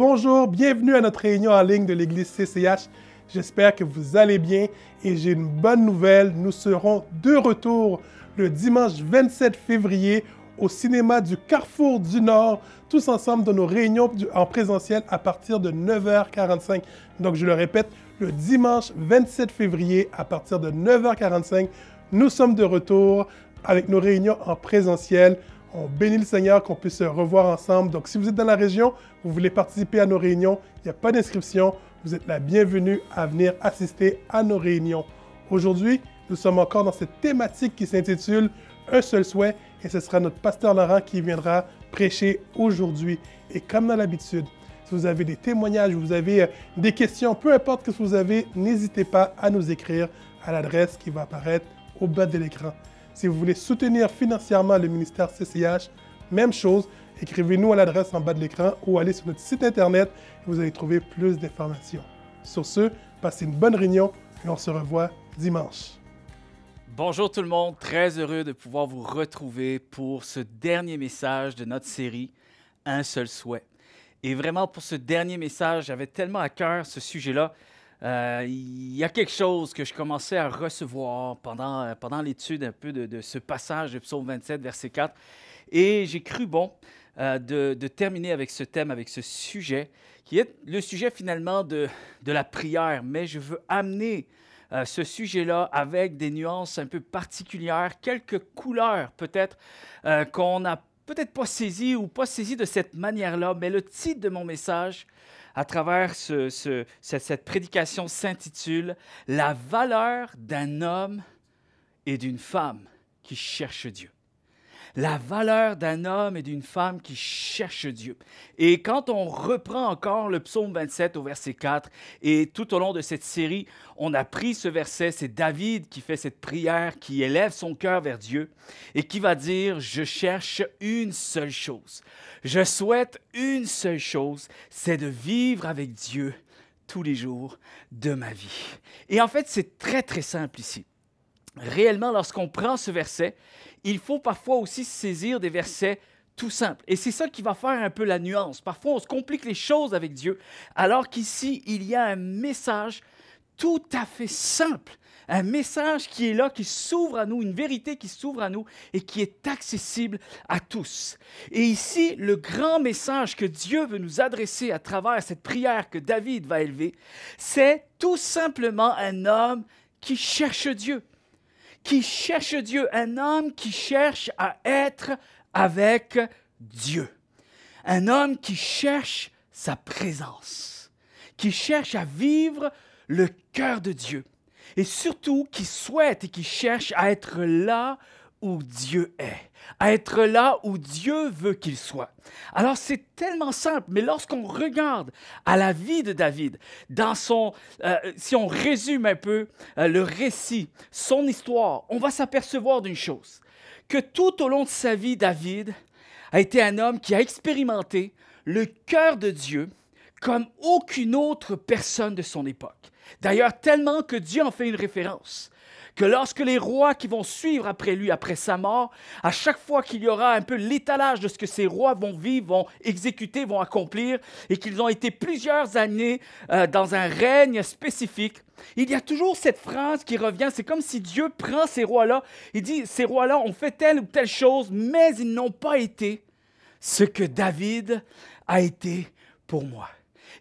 bonjour, bienvenue à notre réunion en ligne de l'Église CCH. J'espère que vous allez bien et j'ai une bonne nouvelle, nous serons de retour le dimanche 27 février au cinéma du Carrefour du Nord, tous ensemble dans nos réunions en présentiel à partir de 9h45. Donc je le répète, le dimanche 27 février à partir de 9h45, nous sommes de retour avec nos réunions en présentiel. On bénit le Seigneur qu'on puisse se revoir ensemble. Donc, si vous êtes dans la région, vous voulez participer à nos réunions, il n'y a pas d'inscription. Vous êtes la bienvenue à venir assister à nos réunions. Aujourd'hui, nous sommes encore dans cette thématique qui s'intitule Un seul souhait et ce sera notre pasteur Laurent qui viendra prêcher aujourd'hui. Et comme dans l'habitude, si vous avez des témoignages, vous avez euh, des questions, peu importe ce que vous avez, n'hésitez pas à nous écrire à l'adresse qui va apparaître au bas de l'écran. Si vous voulez soutenir financièrement le ministère CCH, même chose, écrivez-nous à l'adresse en bas de l'écran ou allez sur notre site internet et vous allez trouver plus d'informations. Sur ce, passez une bonne réunion et on se revoit dimanche. Bonjour tout le monde, très heureux de pouvoir vous retrouver pour ce dernier message de notre série Un seul souhait. Et vraiment pour ce dernier message, j'avais tellement à cœur ce sujet-là euh, il y a quelque chose que je commençais à recevoir pendant, euh, pendant l'étude un peu de, ce passage de Psaume 27, verset 4. Et j'ai cru bon euh, de, terminer avec ce thème, avec ce sujet, qui est le sujet finalement de, la prière. Mais je veux amener ce sujet-là avec des nuances un peu particulières, quelques couleurs peut-être qu'on n'a peut-être pas saisies ou pas saisies de cette manière-là. Mais le titre de mon message, à travers cette, prédication s'intitule La valeur d'un homme et d'une femme qui cherche Dieu la valeur d'un homme et d'une femme qui cherchent Dieu. Et quand on reprend encore le psaume 27 au verset 4, et tout au long de cette série, on a pris ce verset, c'est David qui fait cette prière, qui élève son cœur vers Dieu et qui va dire, je cherche une seule chose. Je souhaite une seule chose, c'est de vivre avec Dieu tous les jours de ma vie. Et en fait, c'est très, très simple ici réellement, lorsqu'on prend ce verset, il faut parfois aussi saisir des versets tout simples. Et c'est ça qui va faire un peu la nuance. Parfois, on se complique les choses avec Dieu, alors qu'ici, il y a un message tout à fait simple, un message qui est là, qui s'ouvre à nous, une vérité qui s'ouvre à nous et qui est accessible à tous. Et ici, le grand message que Dieu veut nous adresser à travers cette prière que David va élever, c'est tout simplement un homme qui cherche Dieu qui cherche Dieu, un homme qui cherche à être avec Dieu, un homme qui cherche sa présence, qui cherche à vivre le cœur de Dieu, et surtout qui souhaite et qui cherche à être là où Dieu est, à être là où Dieu veut qu'il soit. Alors c'est tellement simple, mais lorsqu'on regarde à la vie de David, dans son, euh, si on résume un peu euh, le récit, son histoire, on va s'apercevoir d'une chose, que tout au long de sa vie, David a été un homme qui a expérimenté le cœur de Dieu comme aucune autre personne de son époque. D'ailleurs, tellement que Dieu en fait une référence que lorsque les rois qui vont suivre après lui, après sa mort, à chaque fois qu'il y aura un peu l'étalage de ce que ces rois vont vivre, vont exécuter, vont accomplir, et qu'ils ont été plusieurs années euh, dans un règne spécifique, il y a toujours cette phrase qui revient, c'est comme si Dieu prend ces rois-là, il dit, ces rois-là ont fait telle ou telle chose, mais ils n'ont pas été ce que David a été pour moi.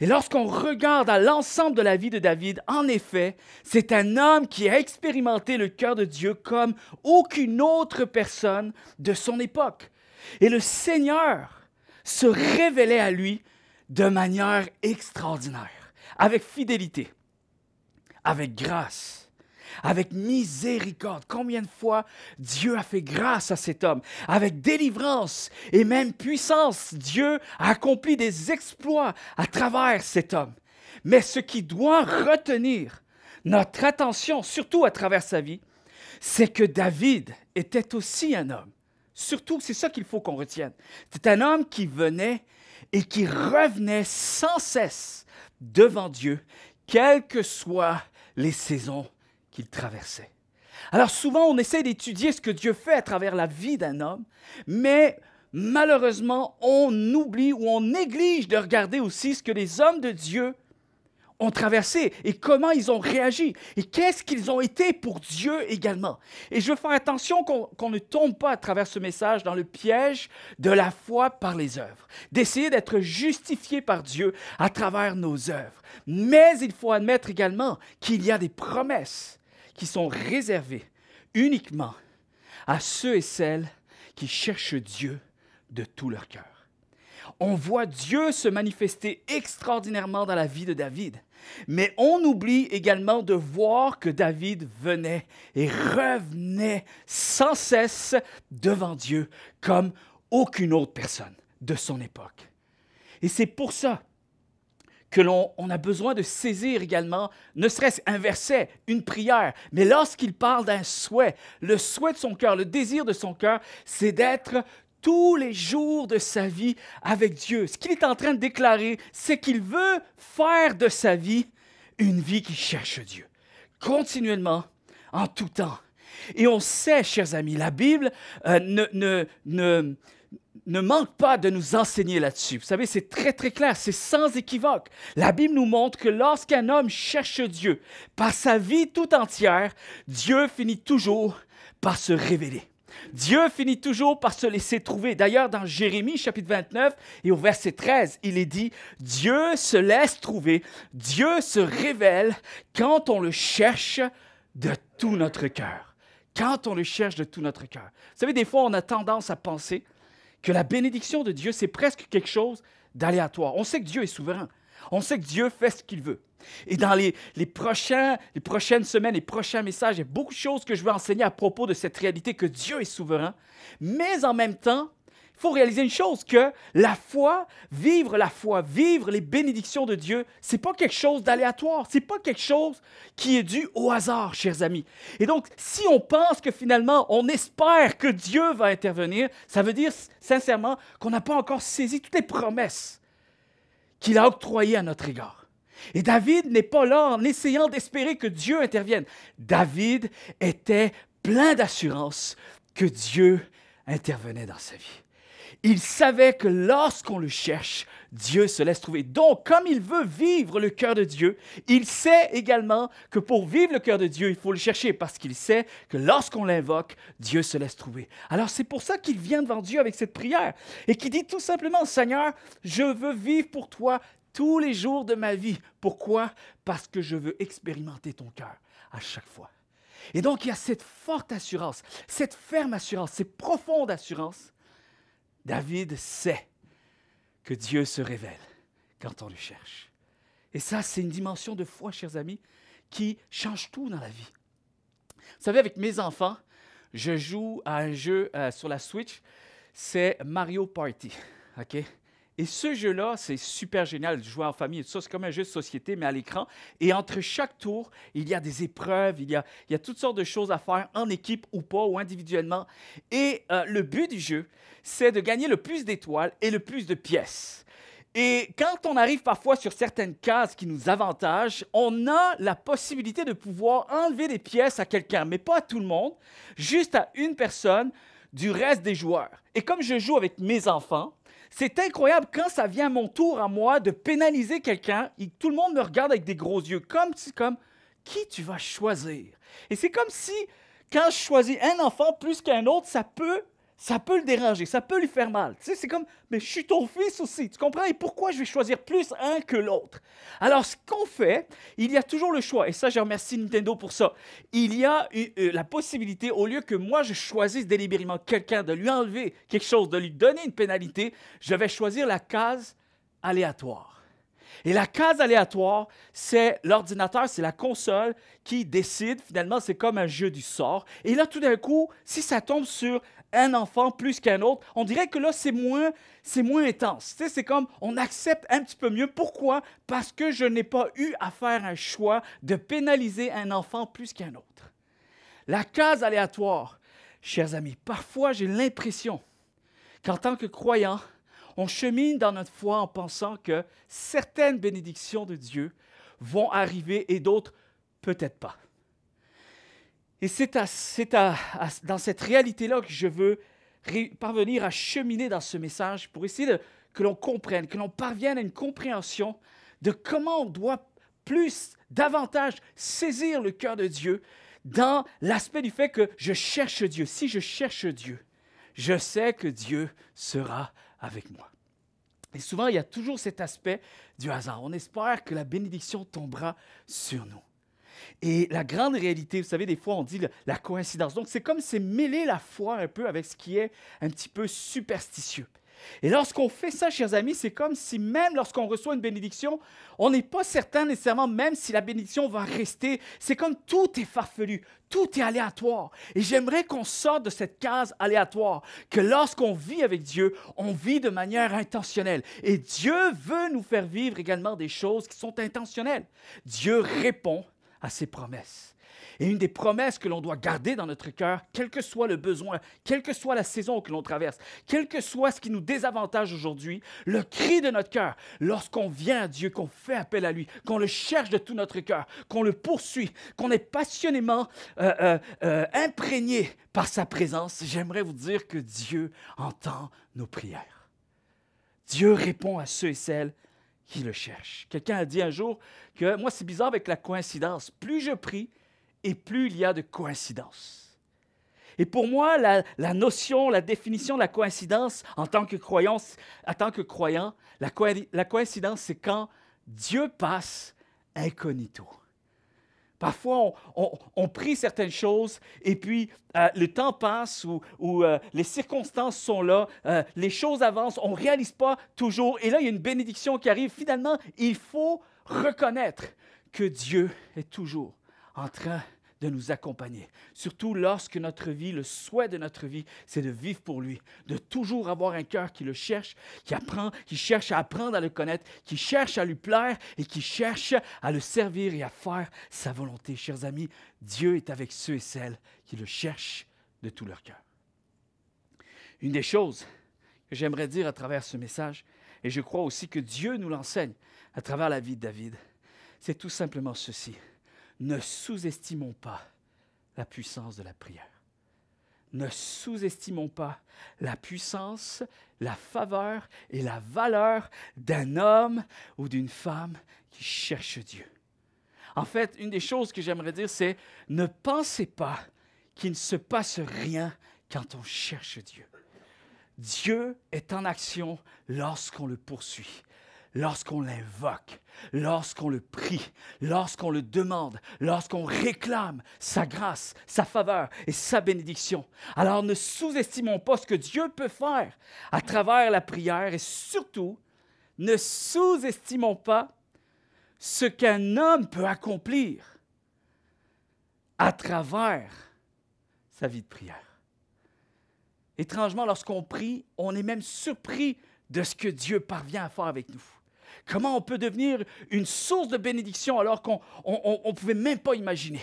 Et lorsqu'on regarde à l'ensemble de la vie de David, en effet, c'est un homme qui a expérimenté le cœur de Dieu comme aucune autre personne de son époque. Et le Seigneur se révélait à lui de manière extraordinaire, avec fidélité, avec grâce avec miséricorde. Combien de fois Dieu a fait grâce à cet homme, avec délivrance et même puissance. Dieu a accompli des exploits à travers cet homme. Mais ce qui doit retenir notre attention, surtout à travers sa vie, c'est que David était aussi un homme. Surtout, c'est ça qu'il faut qu'on retienne. C'est un homme qui venait et qui revenait sans cesse devant Dieu, quelles que soient les saisons qu'il traversait. Alors souvent, on essaie d'étudier ce que Dieu fait à travers la vie d'un homme, mais malheureusement, on oublie ou on néglige de regarder aussi ce que les hommes de Dieu ont traversé et comment ils ont réagi et qu'est-ce qu'ils ont été pour Dieu également. Et je veux faire attention qu'on ne tombe pas à travers ce message dans le piège de la foi par les œuvres, d'essayer d'être justifié par Dieu à travers nos œuvres. Mais il faut admettre également qu'il y a des promesses qui sont réservés uniquement à ceux et celles qui cherchent Dieu de tout leur cœur. On voit Dieu se manifester extraordinairement dans la vie de David, mais on oublie également de voir que David venait et revenait sans cesse devant Dieu comme aucune autre personne de son époque. Et c'est pour ça que l'on a besoin de saisir également, ne serait-ce un verset, une prière. Mais lorsqu'il parle d'un souhait, le souhait de son cœur, le désir de son cœur, c'est d'être tous les jours de sa vie avec Dieu. Ce qu'il est en train de déclarer, c'est qu'il veut faire de sa vie une vie qui cherche Dieu, continuellement, en tout temps. Et on sait, chers amis, la Bible euh, ne, ne, ne ne manque pas de nous enseigner là-dessus. Vous savez, c'est très très clair, c'est sans équivoque. La Bible nous montre que lorsqu'un homme cherche Dieu, par sa vie tout entière, Dieu finit toujours par se révéler. Dieu finit toujours par se laisser trouver. D'ailleurs, dans Jérémie chapitre 29 et au verset 13, il est dit, Dieu se laisse trouver, Dieu se révèle quand on le cherche de tout notre cœur. Quand on le cherche de tout notre cœur. Vous savez, des fois, on a tendance à penser que la bénédiction de Dieu, c'est presque quelque chose d'aléatoire. On sait que Dieu est souverain. On sait que Dieu fait ce qu'il veut. Et dans les, les, prochains, les prochaines semaines, les prochains messages, il y a beaucoup de choses que je veux enseigner à propos de cette réalité que Dieu est souverain. Mais en même temps, il faut réaliser une chose, que la foi, vivre la foi, vivre les bénédictions de Dieu, c'est pas quelque chose d'aléatoire, c'est pas quelque chose qui est dû au hasard, chers amis. Et donc, si on pense que finalement, on espère que Dieu va intervenir, ça veut dire sincèrement qu'on n'a pas encore saisi toutes les promesses qu'il a octroyées à notre égard. Et David n'est pas là en essayant d'espérer que Dieu intervienne. David était plein d'assurance que Dieu intervenait dans sa vie. Il savait que lorsqu'on le cherche, Dieu se laisse trouver. Donc, comme il veut vivre le cœur de Dieu, il sait également que pour vivre le cœur de Dieu, il faut le chercher parce qu'il sait que lorsqu'on l'invoque, Dieu se laisse trouver. Alors, c'est pour ça qu'il vient devant Dieu avec cette prière et qui dit tout simplement, Seigneur, je veux vivre pour toi tous les jours de ma vie. Pourquoi? Parce que je veux expérimenter ton cœur à chaque fois. Et donc, il y a cette forte assurance, cette ferme assurance, cette profonde assurance David sait que Dieu se révèle quand on le cherche. Et ça, c'est une dimension de foi, chers amis, qui change tout dans la vie. Vous savez, avec mes enfants, je joue à un jeu euh, sur la Switch, c'est Mario Party. OK? Et ce jeu-là, c'est super génial de jouer en famille. ça, c'est comme un jeu de société, mais à l'écran. Et entre chaque tour, il y a des épreuves, il y a, toutes sortes de choses à faire en équipe ou pas, ou individuellement. Et euh, le but du jeu, c'est de gagner le plus d'étoiles et le plus de pièces. Et quand on arrive parfois sur certaines cases qui nous avantagent, on a la possibilité de pouvoir enlever des pièces à quelqu'un, mais pas à tout le monde, juste à une personne du reste des joueurs. Et comme je joue avec mes enfants, c'est incroyable quand ça vient à mon tour à moi de pénaliser quelqu'un et tout le monde me regarde avec des gros yeux, comme comme qui tu vas choisir. Et c'est comme si quand je choisis un enfant plus qu'un autre, ça peut ça peut le déranger, ça peut lui faire mal. Tu sais, c'est comme, mais je suis ton fils aussi, tu comprends? Et pourquoi je vais choisir plus un que l'autre? Alors, ce qu'on fait, il y a toujours le choix, et ça, je remercie Nintendo pour ça. Il y a euh, la possibilité, au lieu que moi, je choisisse délibérément quelqu'un, de lui enlever quelque chose, de lui donner une pénalité, je vais choisir la case aléatoire. Et la case aléatoire, c'est l'ordinateur, c'est la console qui décide. Finalement, c'est comme un jeu du sort. Et là, tout d'un coup, si ça tombe sur un enfant plus qu'un autre, on dirait que là, c'est moins, c'est moins intense. c'est comme on accepte un petit peu mieux. Pourquoi? Parce que je n'ai pas eu à faire un choix de pénaliser un enfant plus qu'un autre. La case aléatoire, chers amis, parfois j'ai l'impression qu'en tant que croyant, on chemine dans notre foi en pensant que certaines bénédictions de Dieu vont arriver et d'autres peut-être pas. Et c'est dans cette réalité-là que je veux parvenir à cheminer dans ce message pour essayer que l'on comprenne, que l'on parvienne à une compréhension de comment on doit plus, davantage saisir le cœur de Dieu dans l'aspect du fait que je cherche Dieu. Si je cherche Dieu, je sais que Dieu sera avec moi. Et souvent, il y a toujours cet aspect du hasard. On espère que la bénédiction tombera sur nous. Et la grande réalité, vous savez, des fois on dit la coïncidence. Donc c'est comme c'est mêler la foi un peu avec ce qui est un petit peu superstitieux. Et lorsqu'on fait ça, chers amis, c'est comme si même lorsqu'on reçoit une bénédiction, on n'est pas certain nécessairement même si la bénédiction va rester. C'est comme tout est farfelu, tout est aléatoire. Et j'aimerais qu'on sorte de cette case aléatoire, que lorsqu'on vit avec Dieu, on vit de manière intentionnelle. Et Dieu veut nous faire vivre également des choses qui sont intentionnelles. Dieu répond à ses promesses. Et une des promesses que l'on doit garder dans notre cœur, quel que soit le besoin, quelle que soit la saison que l'on traverse, quel que soit ce qui nous désavantage aujourd'hui, le cri de notre cœur, lorsqu'on vient à Dieu, qu'on fait appel à lui, qu'on le cherche de tout notre cœur, qu'on le poursuit, qu'on est passionnément euh, euh, euh, imprégné par sa présence, j'aimerais vous dire que Dieu entend nos prières. Dieu répond à ceux et celles qui le cherche. Quelqu'un a dit un jour que moi, c'est bizarre avec la coïncidence. Plus je prie et plus il y a de coïncidence. Et pour moi, la, notion, la définition de la coïncidence en tant que, croyance, en tant que croyant, la, la coïncidence, c'est quand Dieu passe incognito. Parfois, on, on, prie certaines choses et puis euh, le temps passe ou, euh, les circonstances sont là, euh, les choses avancent, on ne réalise pas toujours. Et là, il y a une bénédiction qui arrive. Finalement, il faut reconnaître que Dieu est toujours en train de nous accompagner. Surtout lorsque notre vie, le souhait de notre vie, c'est de vivre pour lui, de toujours avoir un cœur qui le cherche, qui apprend, qui cherche à apprendre à le connaître, qui cherche à lui plaire et qui cherche à le servir et à faire sa volonté. Chers amis, Dieu est avec ceux et celles qui le cherchent de tout leur cœur. Une des choses que j'aimerais dire à travers ce message, et je crois aussi que Dieu nous l'enseigne à travers la vie de David, c'est tout simplement ceci ne sous-estimons pas la puissance de la prière. Ne sous-estimons pas la puissance, la faveur et la valeur d'un homme ou d'une femme qui cherche Dieu. En fait, une des choses que j'aimerais dire, c'est ne pensez pas qu'il ne se passe rien quand on cherche Dieu. Dieu est en action lorsqu'on le poursuit lorsqu'on l'invoque, lorsqu'on le prie, lorsqu'on le demande, lorsqu'on réclame sa grâce, sa faveur et sa bénédiction. Alors ne sous-estimons pas ce que Dieu peut faire à travers la prière et surtout, ne sous-estimons pas ce qu'un homme peut accomplir à travers sa vie de prière. Étrangement, lorsqu'on prie, on est même surpris de ce que Dieu parvient à faire avec nous. Comment on peut devenir une source de bénédiction alors qu'on ne pouvait même pas imaginer?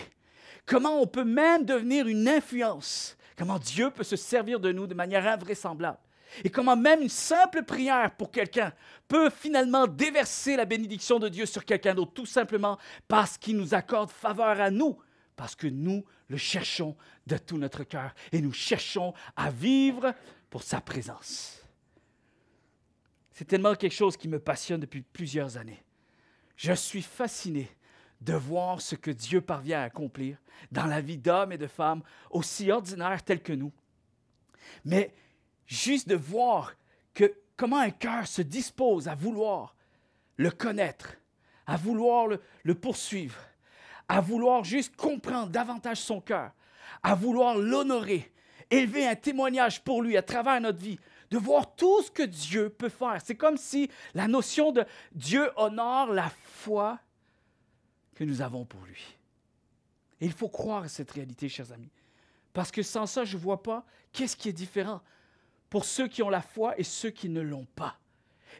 Comment on peut même devenir une influence? Comment Dieu peut se servir de nous de manière invraisemblable? Et comment même une simple prière pour quelqu'un peut finalement déverser la bénédiction de Dieu sur quelqu'un d'autre, tout simplement parce qu'il nous accorde faveur à nous, parce que nous le cherchons de tout notre cœur et nous cherchons à vivre pour sa présence. C'est tellement quelque chose qui me passionne depuis plusieurs années. Je suis fasciné de voir ce que Dieu parvient à accomplir dans la vie d'hommes et de femmes aussi ordinaires tels que nous. Mais juste de voir que comment un cœur se dispose à vouloir le connaître, à vouloir le, le poursuivre, à vouloir juste comprendre davantage son cœur, à vouloir l'honorer, élever un témoignage pour lui à travers notre vie, de voir tout ce que Dieu peut faire. C'est comme si la notion de Dieu honore la foi que nous avons pour lui. Et il faut croire à cette réalité, chers amis. Parce que sans ça, je ne vois pas qu'est-ce qui est différent pour ceux qui ont la foi et ceux qui ne l'ont pas.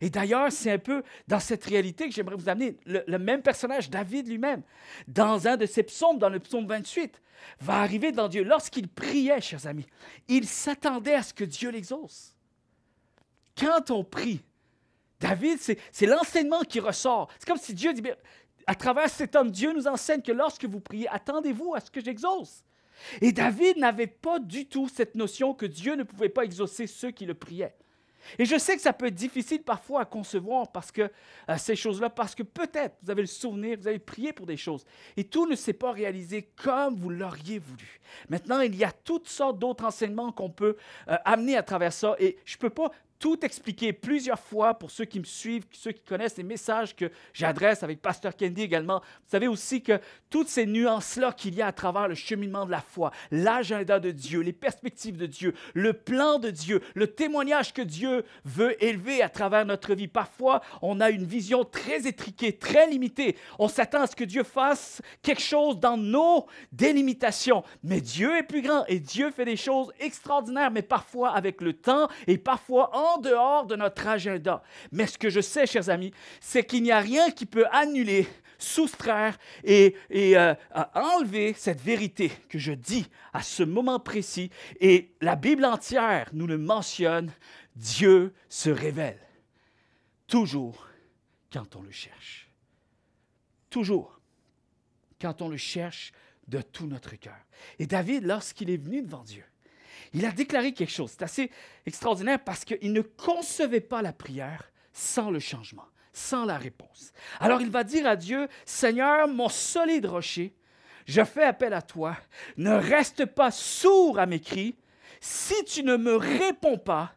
Et d'ailleurs, c'est un peu dans cette réalité que j'aimerais vous amener. Le, même personnage, David lui-même, dans un de ses psaumes, dans le psaume 28, va arriver dans Dieu. Lorsqu'il priait, chers amis, il s'attendait à ce que Dieu l'exauce quand on prie, David, c'est l'enseignement qui ressort. C'est comme si Dieu dit, à travers cet homme, Dieu nous enseigne que lorsque vous priez, attendez-vous à ce que j'exauce. Et David n'avait pas du tout cette notion que Dieu ne pouvait pas exaucer ceux qui le priaient. Et je sais que ça peut être difficile parfois à concevoir parce que euh, ces choses-là, parce que peut-être vous avez le souvenir, vous avez prié pour des choses et tout ne s'est pas réalisé comme vous l'auriez voulu. Maintenant, il y a toutes sortes d'autres enseignements qu'on peut euh, amener à travers ça et je ne peux pas tout expliqué plusieurs fois pour ceux qui me suivent, ceux qui connaissent les messages que j'adresse avec Pasteur Kendi également. Vous savez aussi que toutes ces nuances-là qu'il y a à travers le cheminement de la foi, l'agenda de Dieu, les perspectives de Dieu, le plan de Dieu, le témoignage que Dieu veut élever à travers notre vie. Parfois, on a une vision très étriquée, très limitée. On s'attend à ce que Dieu fasse quelque chose dans nos délimitations. Mais Dieu est plus grand et Dieu fait des choses extraordinaires, mais parfois avec le temps et parfois en en dehors de notre agenda. Mais ce que je sais, chers amis, c'est qu'il n'y a rien qui peut annuler, soustraire et, euh, enlever cette vérité que je dis à ce moment précis. Et la Bible entière nous le mentionne, Dieu se révèle toujours quand on le cherche. Toujours quand on le cherche de tout notre cœur. Et David, lorsqu'il est venu devant Dieu, il a déclaré quelque chose. C'est assez extraordinaire parce qu'il ne concevait pas la prière sans le changement, sans la réponse. Alors il va dire à Dieu, Seigneur, mon solide rocher, je fais appel à toi, ne reste pas sourd à mes cris, si tu ne me réponds pas,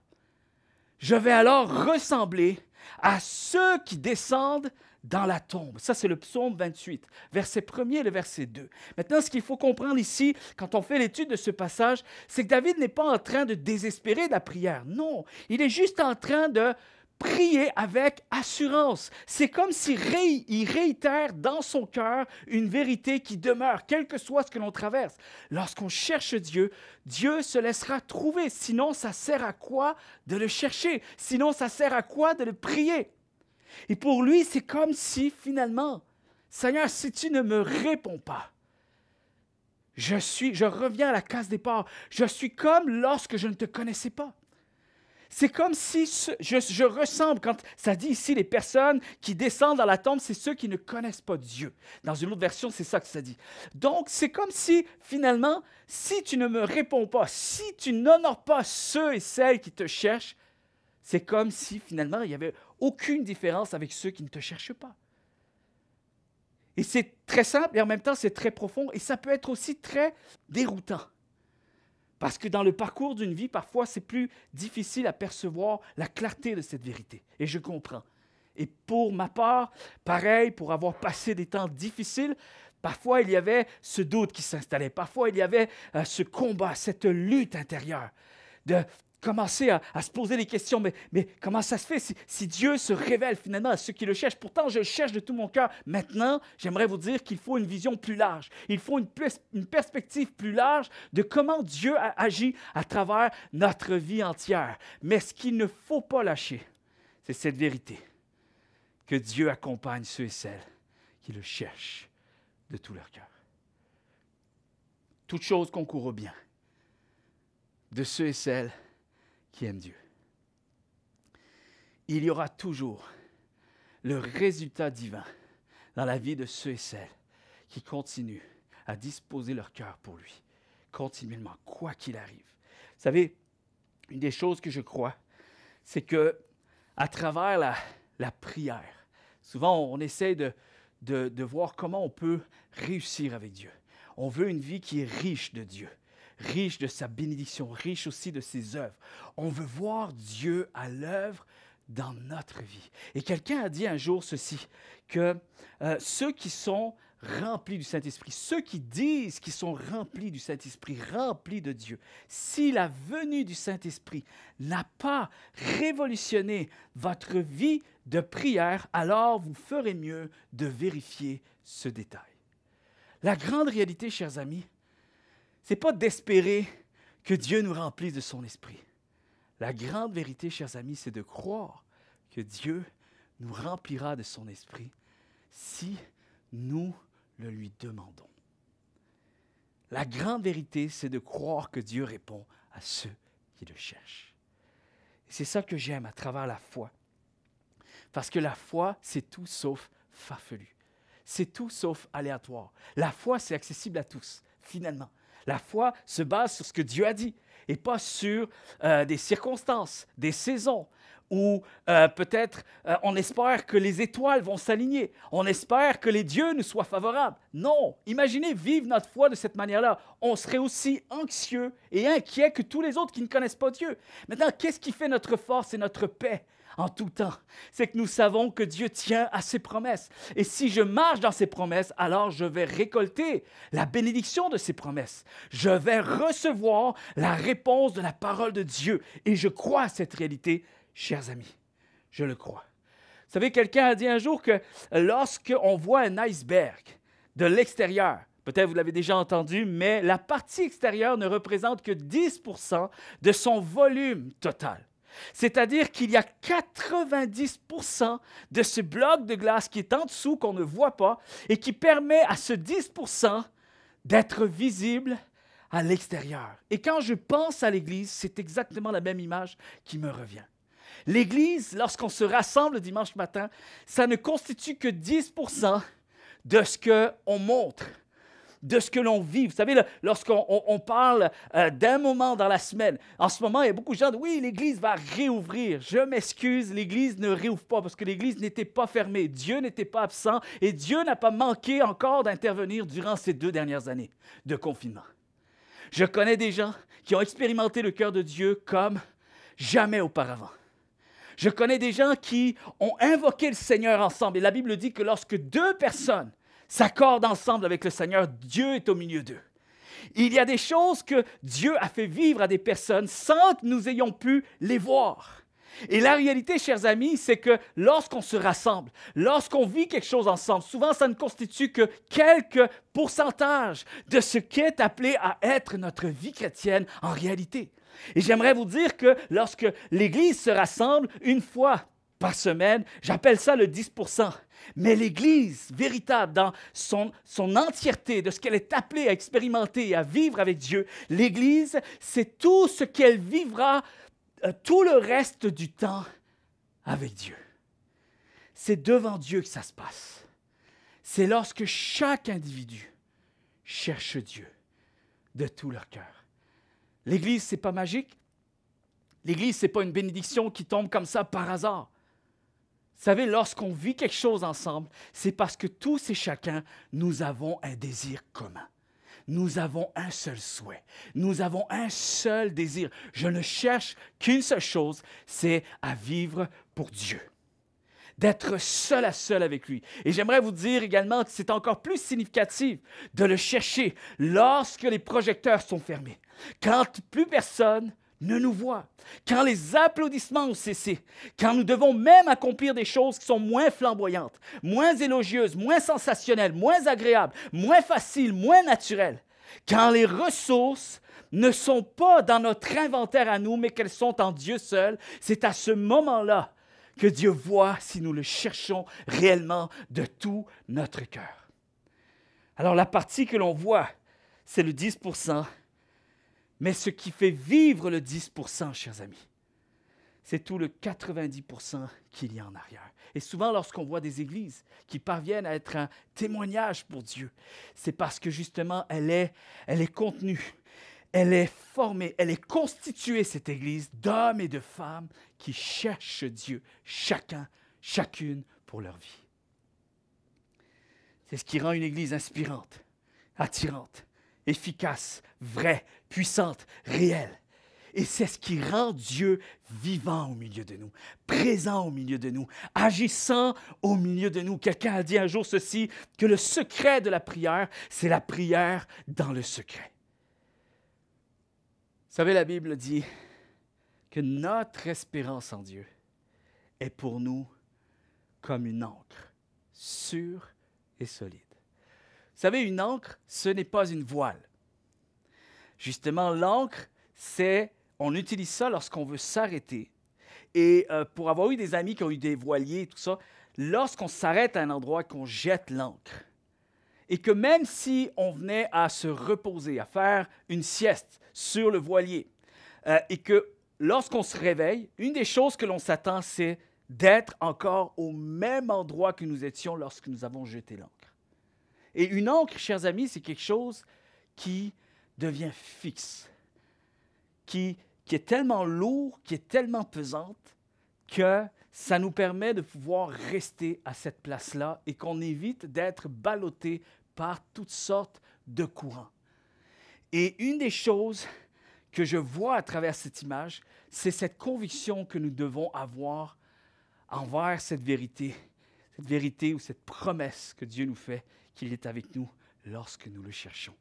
je vais alors ressembler à ceux qui descendent dans la tombe. Ça, c'est le psaume 28, verset 1 et le verset 2. Maintenant, ce qu'il faut comprendre ici, quand on fait l'étude de ce passage, c'est que David n'est pas en train de désespérer de la prière. Non, il est juste en train de prier avec assurance. C'est comme s'il réitère dans son cœur une vérité qui demeure, quel que soit ce que l'on traverse. Lorsqu'on cherche Dieu, Dieu se laissera trouver. Sinon, ça sert à quoi de le chercher? Sinon, ça sert à quoi de le prier? Et pour lui, c'est comme si finalement, Seigneur, si tu ne me réponds pas, je suis, je reviens à la case départ. Je suis comme lorsque je ne te connaissais pas. C'est comme si je, ressemble, quand ça dit ici les personnes qui descendent dans la tombe, c'est ceux qui ne connaissent pas Dieu. Dans une autre version, c'est ça que ça dit. Donc, c'est comme si, finalement, si tu ne me réponds pas, si tu n'honores pas ceux et celles qui te cherchent, c'est comme si, finalement, il y avait aucune différence avec ceux qui ne te cherchent pas. Et c'est très simple et en même temps c'est très profond et ça peut être aussi très déroutant. Parce que dans le parcours d'une vie, parfois, c'est plus difficile à percevoir la clarté de cette vérité. Et je comprends. Et pour ma part, pareil, pour avoir passé des temps difficiles, parfois il y avait ce doute qui s'installait, parfois il y avait euh, ce combat, cette lutte intérieure de commencer à, se poser des questions, mais, comment ça se fait si, Dieu se révèle finalement à ceux qui le cherchent? Pourtant, je le cherche de tout mon cœur. Maintenant, j'aimerais vous dire qu'il faut une vision plus large. Il faut une, perspective plus large de comment Dieu a agit à travers notre vie entière. Mais ce qu'il ne faut pas lâcher, c'est cette vérité, que Dieu accompagne ceux et celles qui le cherchent de tout leur cœur. Toute chose concourt au bien de ceux et celles qui aiment Dieu. Il y aura toujours le résultat divin dans la vie de ceux et celles qui continuent à disposer leur cœur pour lui, continuellement, quoi qu'il arrive. Vous savez, une des choses que je crois, c'est que à travers la, prière, souvent on, essaie de voir comment on peut réussir avec Dieu. On veut une vie qui est riche de Dieu riche de sa bénédiction, riche aussi de ses œuvres. On veut voir Dieu à l'œuvre dans notre vie. Et quelqu'un a dit un jour ceci, que euh, ceux qui sont remplis du Saint-Esprit, ceux qui disent qu'ils sont remplis du Saint-Esprit, remplis de Dieu, si la venue du Saint-Esprit n'a pas révolutionné votre vie de prière, alors vous ferez mieux de vérifier ce détail. La grande réalité, chers amis, n'est pas d'espérer que Dieu nous remplisse de son esprit. La grande vérité, chers amis, c'est de croire que Dieu nous remplira de son esprit si nous le lui demandons. La grande vérité, c'est de croire que Dieu répond à ceux qui le cherchent. Et c'est ça que j'aime à travers la foi. Parce que la foi, c'est tout sauf farfelu. C'est tout sauf aléatoire. La foi, c'est accessible à tous, finalement. La foi se base sur ce que Dieu a dit et pas sur euh, des circonstances, des saisons, ou euh, peut-être euh, on espère que les étoiles vont s'aligner, on espère que les dieux nous soient favorables. Non, imaginez vivre notre foi de cette manière-là. On serait aussi anxieux et inquiet que tous les autres qui ne connaissent pas Dieu. Maintenant, qu'est-ce qui fait notre force et notre paix en tout temps, c'est que nous savons que Dieu tient à ses promesses. Et si je marche dans ses promesses, alors je vais récolter la bénédiction de ses promesses. Je vais recevoir la réponse de la parole de Dieu. Et je crois à cette réalité, chers amis. Je le crois. Vous savez, quelqu'un a dit un jour que lorsqu'on voit un iceberg de l'extérieur, Peut-être vous l'avez déjà entendu, mais la partie extérieure ne représente que 10 de son volume total. C'est-à-dire qu'il y a 90% de ce bloc de glace qui est en dessous, qu'on ne voit pas, et qui permet à ce 10% d'être visible à l'extérieur. Et quand je pense à l'Église, c'est exactement la même image qui me revient. L'Église, lorsqu'on se rassemble dimanche matin, ça ne constitue que 10 de ce qu'on montre de ce que l'on vit. Vous savez, lorsqu'on parle euh, d'un moment dans la semaine, en ce moment, il y a beaucoup de gens qui disent, oui, l'Église va réouvrir. Je m'excuse, l'Église ne réouvre pas parce que l'Église n'était pas fermée. Dieu n'était pas absent et Dieu n'a pas manqué encore d'intervenir durant ces deux dernières années de confinement. Je connais des gens qui ont expérimenté le cœur de Dieu comme jamais auparavant. Je connais des gens qui ont invoqué le Seigneur ensemble. Et la Bible dit que lorsque deux personnes s'accordent ensemble avec le Seigneur, Dieu est au milieu d'eux. Il y a des choses que Dieu a fait vivre à des personnes sans que nous ayons pu les voir. Et la réalité, chers amis, c'est que lorsqu'on se rassemble, lorsqu'on vit quelque chose ensemble, souvent ça ne constitue que quelques pourcentages de ce qu'est appelé à être notre vie chrétienne en réalité. Et j'aimerais vous dire que lorsque l'Église se rassemble une fois par semaine. J'appelle ça le 10 mais l'Église véritable, dans son, entièreté, de ce qu'elle est appelée à expérimenter et à vivre avec Dieu, l'Église, c'est tout ce qu'elle vivra euh, tout le reste du temps avec Dieu. C'est devant Dieu que ça se passe. C'est lorsque chaque individu cherche Dieu de tout leur cœur. L'Église, c'est pas magique. L'Église, c'est pas une bénédiction qui tombe comme ça par hasard savez, lorsqu'on vit quelque chose ensemble, c'est parce que tous et chacun, nous avons un désir commun. Nous avons un seul souhait. Nous avons un seul désir. Je ne cherche qu'une seule chose, c'est à vivre pour Dieu d'être seul à seul avec lui. Et j'aimerais vous dire également que c'est encore plus significatif de le chercher lorsque les projecteurs sont fermés, quand plus personne ne nous voit quand les applaudissements ont cessé, quand nous devons même accomplir des choses qui sont moins flamboyantes, moins élogieuses, moins sensationnelles, moins agréables, moins faciles, moins naturelles, quand les ressources ne sont pas dans notre inventaire à nous, mais qu'elles sont en Dieu seul, c'est à ce moment-là que Dieu voit si nous le cherchons réellement de tout notre cœur. Alors la partie que l'on voit, c'est le 10 mais ce qui fait vivre le 10%, chers amis, c'est tout le 90% qu'il y a en arrière. Et souvent, lorsqu'on voit des églises qui parviennent à être un témoignage pour Dieu, c'est parce que justement, elle est, elle est contenue, elle est formée, elle est constituée, cette église, d'hommes et de femmes qui cherchent Dieu, chacun, chacune pour leur vie. C'est ce qui rend une église inspirante, attirante, efficace, vraie, puissante, réelle. Et c'est ce qui rend Dieu vivant au milieu de nous, présent au milieu de nous, agissant au milieu de nous. Quelqu'un a dit un jour ceci, que le secret de la prière, c'est la prière dans le secret. Vous savez, la Bible dit que notre espérance en Dieu est pour nous comme une encre sûre et solide. Vous savez, une encre, ce n'est pas une voile. Justement, l'encre, c'est, on utilise ça lorsqu'on veut s'arrêter. Et euh, pour avoir eu des amis qui ont eu des voiliers, tout ça, lorsqu'on s'arrête à un endroit, qu'on jette l'encre, et que même si on venait à se reposer, à faire une sieste sur le voilier, euh, et que lorsqu'on se réveille, une des choses que l'on s'attend, c'est d'être encore au même endroit que nous étions lorsque nous avons jeté l'encre. Et une encre, chers amis, c'est quelque chose qui devient fixe, qui, qui est tellement lourd, qui est tellement pesante, que ça nous permet de pouvoir rester à cette place-là et qu'on évite d'être ballotté par toutes sortes de courants. Et une des choses que je vois à travers cette image, c'est cette conviction que nous devons avoir envers cette vérité, cette vérité ou cette promesse que Dieu nous fait qu'il est avec nous lorsque nous le cherchons.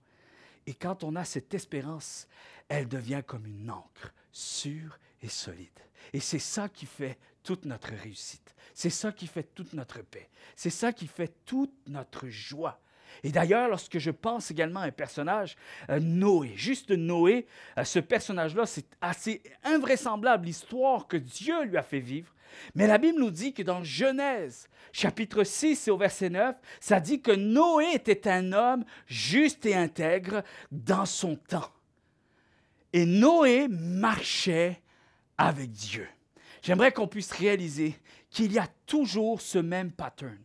Et quand on a cette espérance, elle devient comme une encre, sûre et solide. Et c'est ça qui fait toute notre réussite. C'est ça qui fait toute notre paix. C'est ça qui fait toute notre joie. Et d'ailleurs, lorsque je pense également à un personnage, euh, Noé, juste Noé, euh, ce personnage-là, c'est assez invraisemblable l'histoire que Dieu lui a fait vivre. Mais la Bible nous dit que dans Genèse, chapitre 6 et au verset 9, ça dit que Noé était un homme juste et intègre dans son temps. Et Noé marchait avec Dieu. J'aimerais qu'on puisse réaliser qu'il y a toujours ce même pattern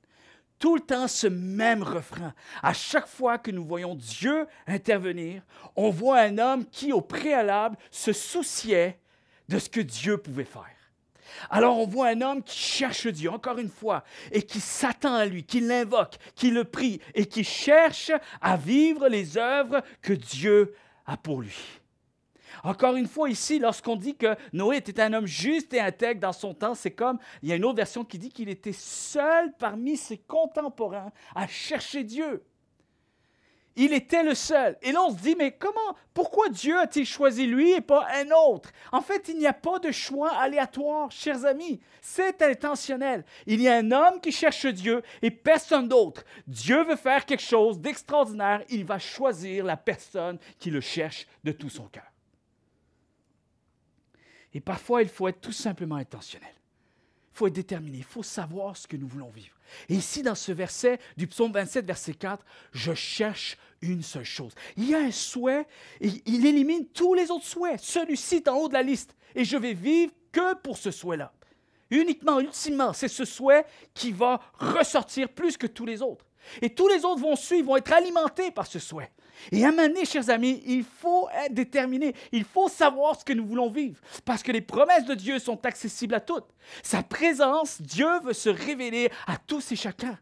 tout le temps ce même refrain. À chaque fois que nous voyons Dieu intervenir, on voit un homme qui, au préalable, se souciait de ce que Dieu pouvait faire. Alors on voit un homme qui cherche Dieu, encore une fois, et qui s'attend à lui, qui l'invoque, qui le prie, et qui cherche à vivre les œuvres que Dieu a pour lui. Encore une fois, ici, lorsqu'on dit que Noé était un homme juste et intègre dans son temps, c'est comme, il y a une autre version qui dit qu'il était seul parmi ses contemporains à chercher Dieu. Il était le seul. Et là, on se dit, mais comment, pourquoi Dieu a-t-il choisi lui et pas un autre? En fait, il n'y a pas de choix aléatoire, chers amis. C'est intentionnel. Il y a un homme qui cherche Dieu et personne d'autre. Dieu veut faire quelque chose d'extraordinaire. Il va choisir la personne qui le cherche de tout son cœur. Et parfois, il faut être tout simplement intentionnel. Il faut être déterminé, il faut savoir ce que nous voulons vivre. Et ici, dans ce verset du psaume 27, verset 4, je cherche une seule chose. Il y a un souhait, et il élimine tous les autres souhaits. Celui-ci est en haut de la liste, et je vais vivre que pour ce souhait-là. Uniquement, ultimement, c'est ce souhait qui va ressortir plus que tous les autres. Et tous les autres vont suivre, vont être alimentés par ce souhait. Et à un chers amis, il faut être déterminé, il faut savoir ce que nous voulons vivre, parce que les promesses de Dieu sont accessibles à toutes. Sa présence, Dieu veut se révéler à tous et chacun.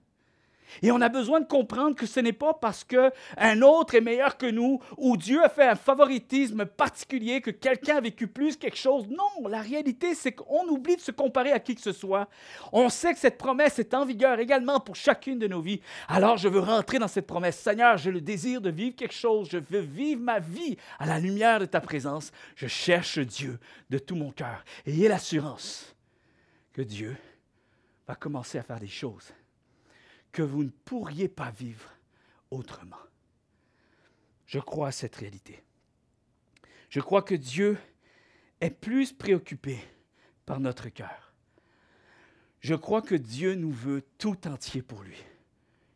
Et on a besoin de comprendre que ce n'est pas parce qu'un autre est meilleur que nous ou Dieu a fait un favoritisme particulier que quelqu'un a vécu plus quelque chose. Non, la réalité, c'est qu'on oublie de se comparer à qui que ce soit. On sait que cette promesse est en vigueur également pour chacune de nos vies. Alors je veux rentrer dans cette promesse. Seigneur, j'ai le désir de vivre quelque chose. Je veux vivre ma vie à la lumière de ta présence. Je cherche Dieu de tout mon cœur. Ayez l'assurance que Dieu va commencer à faire des choses que vous ne pourriez pas vivre autrement. Je crois à cette réalité. Je crois que Dieu est plus préoccupé par notre cœur. Je crois que Dieu nous veut tout entier pour lui.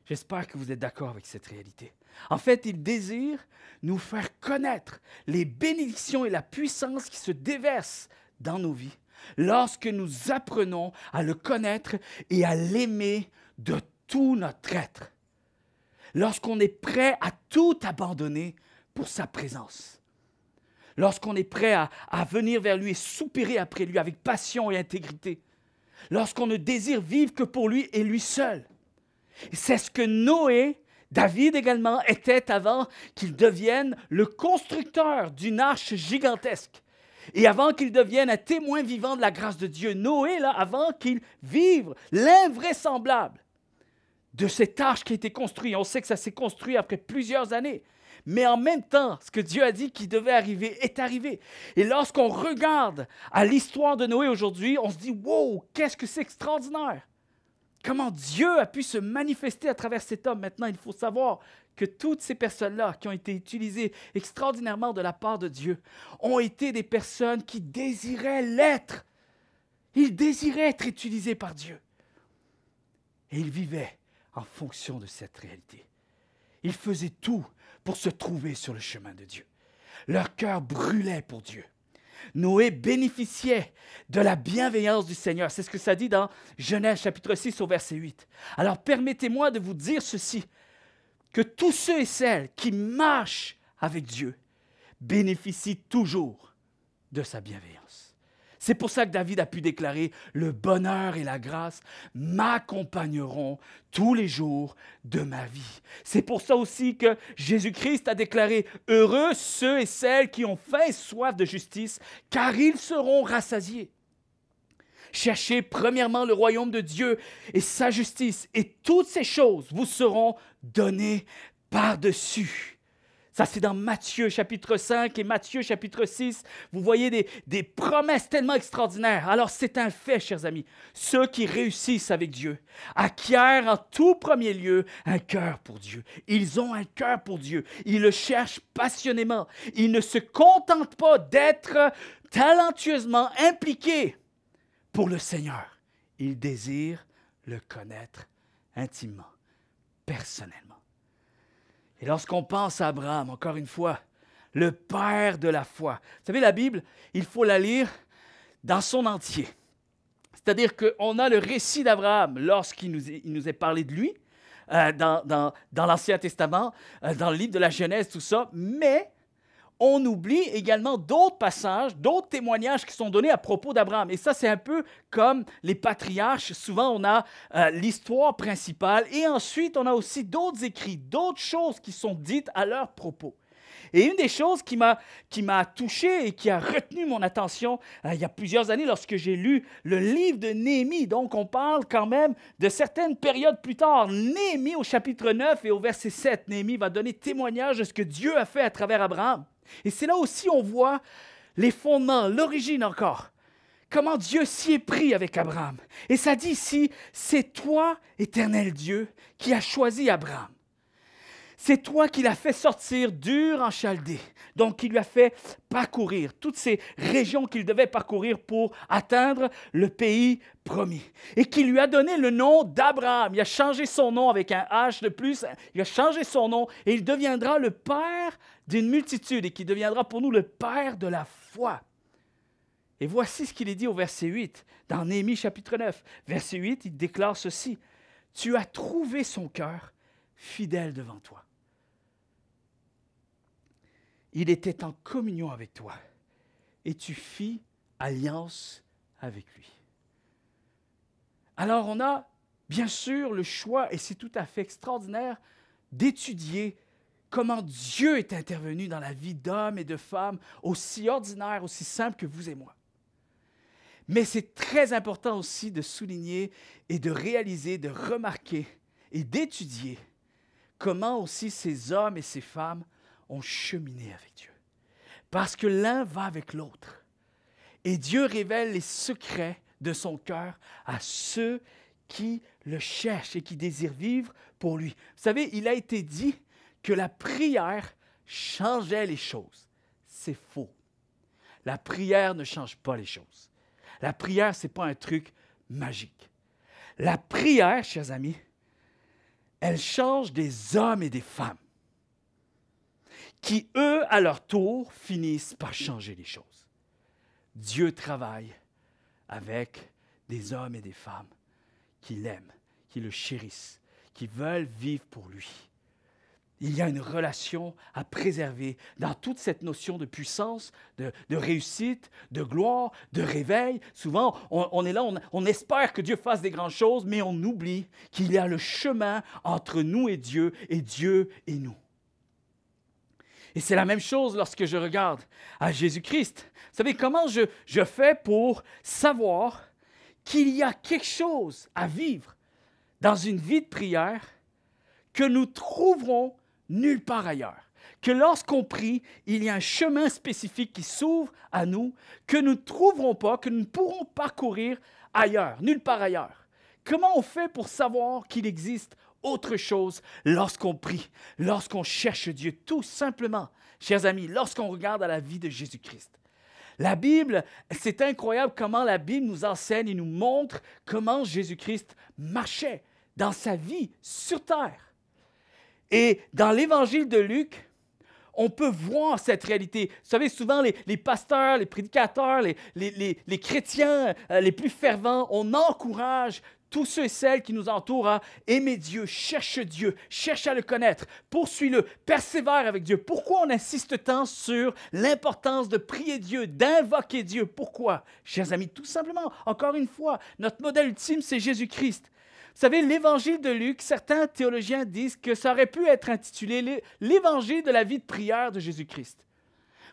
J'espère que vous êtes d'accord avec cette réalité. En fait, il désire nous faire connaître les bénédictions et la puissance qui se déversent dans nos vies lorsque nous apprenons à le connaître et à l'aimer de tout notre être, lorsqu'on est prêt à tout abandonner pour sa présence, lorsqu'on est prêt à, à, venir vers lui et soupirer après lui avec passion et intégrité, lorsqu'on ne désire vivre que pour lui et lui seul. C'est ce que Noé, David également, était avant qu'il devienne le constructeur d'une arche gigantesque. Et avant qu'il devienne un témoin vivant de la grâce de Dieu, Noé, là, avant qu'il vive l'invraisemblable, de cette arche qui a été construite. On sait que ça s'est construit après plusieurs années. Mais en même temps, ce que Dieu a dit qui devait arriver est arrivé. Et lorsqu'on regarde à l'histoire de Noé aujourd'hui, on se dit, wow, qu'est-ce que c'est extraordinaire. Comment Dieu a pu se manifester à travers cet homme. Maintenant, il faut savoir que toutes ces personnes-là qui ont été utilisées extraordinairement de la part de Dieu ont été des personnes qui désiraient l'être. Ils désiraient être utilisés par Dieu. Et ils vivaient en fonction de cette réalité. Ils faisaient tout pour se trouver sur le chemin de Dieu. Leur cœur brûlait pour Dieu. Noé bénéficiait de la bienveillance du Seigneur. C'est ce que ça dit dans Genèse chapitre 6 au verset 8. Alors permettez-moi de vous dire ceci, que tous ceux et celles qui marchent avec Dieu bénéficient toujours de sa bienveillance. C'est pour ça que David a pu déclarer, le bonheur et la grâce m'accompagneront tous les jours de ma vie. C'est pour ça aussi que Jésus-Christ a déclaré, heureux ceux et celles qui ont faim et soif de justice, car ils seront rassasiés. Cherchez premièrement le royaume de Dieu et sa justice, et toutes ces choses vous seront données par-dessus. Ça, c'est dans Matthieu chapitre 5 et Matthieu chapitre 6. Vous voyez des, promesses tellement extraordinaires. Alors, c'est un fait, chers amis. Ceux qui réussissent avec Dieu acquièrent en tout premier lieu un cœur pour Dieu. Ils ont un cœur pour Dieu. Ils le cherchent passionnément. Ils ne se contentent pas d'être talentueusement impliqués pour le Seigneur. Ils désirent le connaître intimement, personnellement. Et lorsqu'on pense à Abraham, encore une fois, le père de la foi. Vous savez, la Bible, il faut la lire dans son entier. C'est-à-dire qu'on a le récit d'Abraham lorsqu'il nous, est, parlé de lui, euh, dans, l'Ancien Testament, euh, dans le livre de la Genèse, tout ça, mais on oublie également d'autres passages, d'autres témoignages qui sont donnés à propos d'Abraham. Et ça, c'est un peu comme les patriarches. Souvent, on a euh, l'histoire principale et ensuite, on a aussi d'autres écrits, d'autres choses qui sont dites à leur propos. Et une des choses qui m'a, qui m'a touché et qui a retenu mon attention euh, il y a plusieurs années lorsque j'ai lu le livre de Néhémie, donc on parle quand même de certaines périodes plus tard, Néhémie au chapitre 9 et au verset 7, Néhémie va donner témoignage de ce que Dieu a fait à travers Abraham. Et c'est là aussi on voit les fondements, l'origine encore. Comment Dieu s'y est pris avec Abraham. Et ça dit ici, c'est toi, éternel Dieu, qui as choisi Abraham. C'est toi qui l'as fait sortir dur en Chaldée, donc qui lui a fait parcourir toutes ces régions qu'il devait parcourir pour atteindre le pays promis, et qui lui a donné le nom d'Abraham. Il a changé son nom avec un H de plus, il a changé son nom, et il deviendra le père d'une multitude et qui deviendra pour nous le Père de la foi. Et voici ce qu'il est dit au verset 8, dans Néhémie chapitre 9. Verset 8, il déclare ceci. Tu as trouvé son cœur fidèle devant toi. Il était en communion avec toi et tu fis alliance avec lui. Alors on a bien sûr le choix, et c'est tout à fait extraordinaire, d'étudier comment Dieu est intervenu dans la vie d'hommes et de femmes aussi ordinaires, aussi simples que vous et moi. Mais c'est très important aussi de souligner et de réaliser, de remarquer et d'étudier comment aussi ces hommes et ces femmes ont cheminé avec Dieu. Parce que l'un va avec l'autre. Et Dieu révèle les secrets de son cœur à ceux qui le cherchent et qui désirent vivre pour lui. Vous savez, il a été dit que la prière changeait les choses. C'est faux. La prière ne change pas les choses. La prière, ce n'est pas un truc magique. La prière, chers amis, elle change des hommes et des femmes qui, eux, à leur tour, finissent par changer les choses. Dieu travaille avec des hommes et des femmes qui l'aiment, qui le chérissent, qui veulent vivre pour lui. Il y a une relation à préserver dans toute cette notion de puissance, de, réussite, de gloire, de réveil. Souvent, on, est là, on, espère que Dieu fasse des grandes choses, mais on oublie qu'il y a le chemin entre nous et Dieu, et Dieu et nous. Et c'est la même chose lorsque je regarde à Jésus-Christ. Vous savez, comment je, je fais pour savoir qu'il y a quelque chose à vivre dans une vie de prière que nous trouverons nulle part ailleurs. Que lorsqu'on prie, il y a un chemin spécifique qui s'ouvre à nous, que nous ne trouverons pas, que nous ne pourrons parcourir ailleurs, nulle part ailleurs. Comment on fait pour savoir qu'il existe autre chose lorsqu'on prie, lorsqu'on cherche Dieu, tout simplement, chers amis, lorsqu'on regarde à la vie de Jésus-Christ. La Bible, c'est incroyable comment la Bible nous enseigne et nous montre comment Jésus-Christ marchait dans sa vie sur terre. Et dans l'évangile de Luc, on peut voir cette réalité. Vous savez, souvent, les, pasteurs, les prédicateurs, les, chrétiens euh, les plus fervents, on encourage tous ceux et celles qui nous entourent à aimer Dieu, cherche Dieu, cherche à le connaître, poursuis-le, persévère avec Dieu. Pourquoi on insiste tant sur l'importance de prier Dieu, d'invoquer Dieu Pourquoi Chers amis, tout simplement, encore une fois, notre modèle ultime, c'est Jésus-Christ savez, l'évangile de Luc, certains théologiens disent que ça aurait pu être intitulé l'évangile de la vie de prière de Jésus-Christ.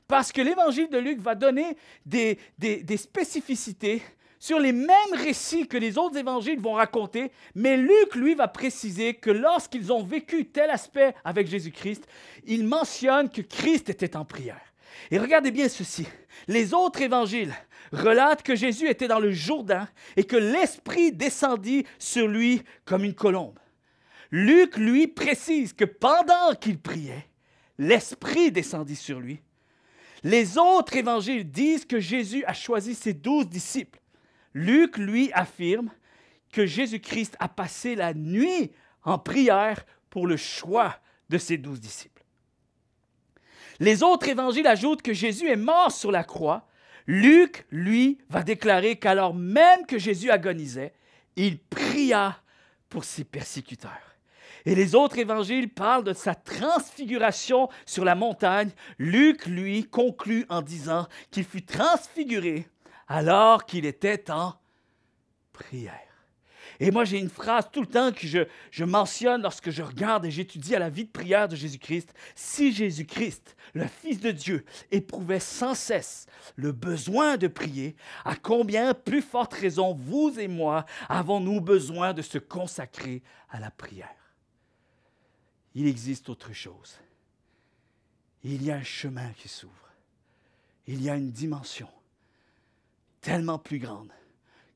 Parce que l'évangile de Luc va donner des, des spécificités sur les mêmes récits que les autres évangiles vont raconter, mais Luc, lui, va préciser que lorsqu'ils ont vécu tel aspect avec Jésus-Christ, il mentionne que Christ était en prière. Et regardez bien ceci. Les autres évangiles relatent que Jésus était dans le Jourdain et que l'Esprit descendit sur lui comme une colombe. Luc, lui, précise que pendant qu'il priait, l'Esprit descendit sur lui. Les autres évangiles disent que Jésus a choisi ses douze disciples. Luc, lui, affirme que Jésus-Christ a passé la nuit en prière pour le choix de ses douze disciples. Les autres évangiles ajoutent que Jésus est mort sur la croix. Luc, lui, va déclarer qu'alors même que Jésus agonisait, il pria pour ses persécuteurs. Et les autres évangiles parlent de sa transfiguration sur la montagne. Luc, lui, conclut en disant qu'il fut transfiguré alors qu'il était en prière. Et moi, j'ai une phrase tout le temps que je, je mentionne lorsque je regarde et j'étudie à la vie de prière de Jésus-Christ. Si Jésus-Christ, le Fils de Dieu, éprouvait sans cesse le besoin de prier, à combien plus forte raison, vous et moi, avons-nous besoin de se consacrer à la prière? Il existe autre chose. Il y a un chemin qui s'ouvre. Il y a une dimension tellement plus grande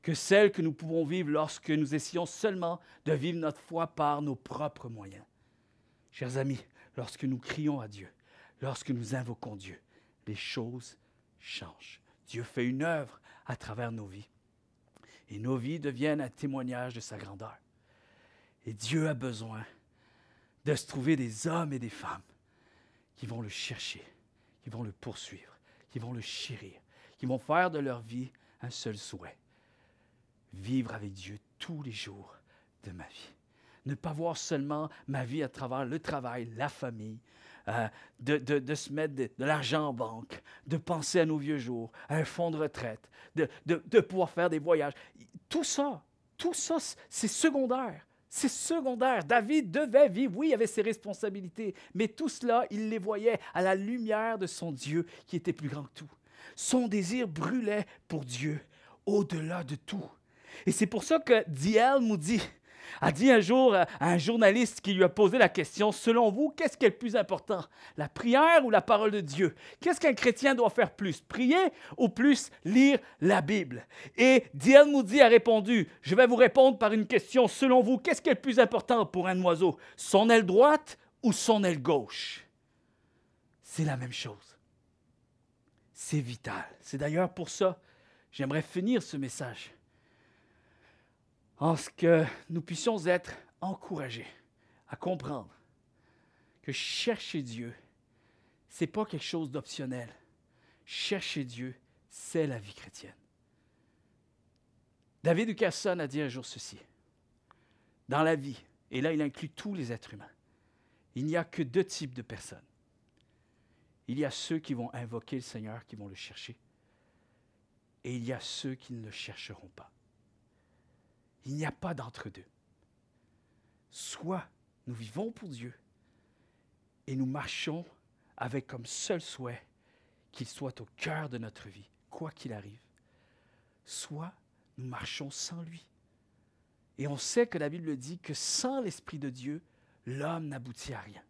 que celle que nous pouvons vivre lorsque nous essayons seulement de vivre notre foi par nos propres moyens. Chers amis, lorsque nous crions à Dieu, lorsque nous invoquons Dieu, les choses changent. Dieu fait une œuvre à travers nos vies. Et nos vies deviennent un témoignage de sa grandeur. Et Dieu a besoin de se trouver des hommes et des femmes qui vont le chercher, qui vont le poursuivre, qui vont le chérir, qui vont faire de leur vie un seul souhait, vivre avec Dieu tous les jours de ma vie. Ne pas voir seulement ma vie à travers le travail, la famille, euh, de, de, se mettre de, de l'argent en banque, de penser à nos vieux jours, à un fonds de retraite, de pouvoir faire des voyages. Tout ça, tout ça, c'est secondaire. C'est secondaire. David devait vivre, oui, il avait ses responsabilités, mais tout cela, il les voyait à la lumière de son Dieu qui était plus grand que tout. Son désir brûlait pour Dieu, au-delà de tout. Et c'est pour ça que D.L. Moody a dit un jour euh, à un journaliste qui lui a posé la question, selon vous, qu'est-ce qui est le plus important, la prière ou la parole de Dieu? Qu'est-ce qu'un chrétien doit faire plus, prier ou plus lire la Bible? Et D.L. Moody a répondu, je vais vous répondre par une question, selon vous, qu'est-ce qui est le plus important pour un oiseau, son aile droite ou son aile gauche? C'est la même chose. C'est vital. C'est d'ailleurs pour ça, j'aimerais finir ce message en ce que nous puissions être encouragés à comprendre que chercher Dieu, n'est pas quelque chose d'optionnel. Chercher Dieu, c'est la vie chrétienne. David Ducasson a dit un jour ceci. Dans la vie, et là il inclut tous les êtres humains, il n'y a que deux types de personnes. Il y a ceux qui vont invoquer le Seigneur, qui vont le chercher, et il y a ceux qui ne le chercheront pas. Il n'y a pas d'entre-deux. Soit nous vivons pour Dieu et nous marchons avec comme seul souhait qu'il soit au cœur de notre vie, quoi qu'il arrive, soit nous marchons sans lui. Et on sait que la Bible dit que sans l'Esprit de Dieu, l'homme n'aboutit à rien.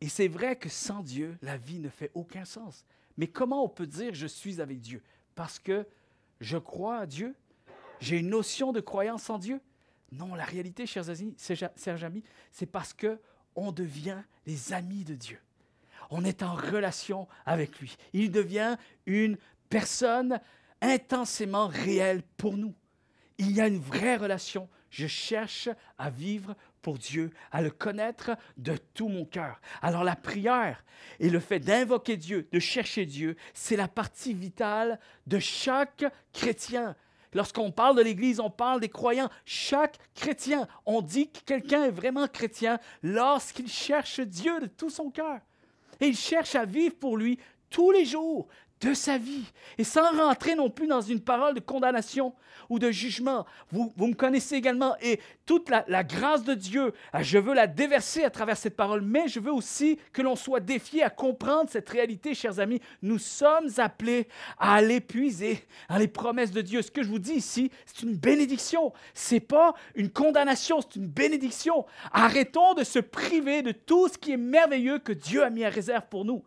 Et c'est vrai que sans Dieu, la vie ne fait aucun sens. Mais comment on peut dire je suis avec Dieu Parce que je crois à Dieu, j'ai une notion de croyance en Dieu. Non, la réalité, chers amis, amis, c'est parce que on devient les amis de Dieu. On est en relation avec lui. Il devient une personne intensément réelle pour nous. Il y a une vraie relation. Je cherche à vivre pour Dieu, à le connaître de tout mon cœur. Alors la prière et le fait d'invoquer Dieu, de chercher Dieu, c'est la partie vitale de chaque chrétien. Lorsqu'on parle de l'Église, on parle des croyants. Chaque chrétien, on dit que quelqu'un est vraiment chrétien lorsqu'il cherche Dieu de tout son cœur. Et il cherche à vivre pour lui tous les jours, de sa vie. Et sans rentrer non plus dans une parole de condamnation ou de jugement. Vous, vous me connaissez également et toute la, grâce de Dieu, ah, je veux la déverser à travers cette parole, mais je veux aussi que l'on soit défié à comprendre cette réalité, chers amis. Nous sommes appelés à l'épuiser, à les promesses de Dieu. Ce que je vous dis ici, c'est une bénédiction. C'est pas une condamnation, c'est une bénédiction. Arrêtons de se priver de tout ce qui est merveilleux que Dieu a mis à réserve pour nous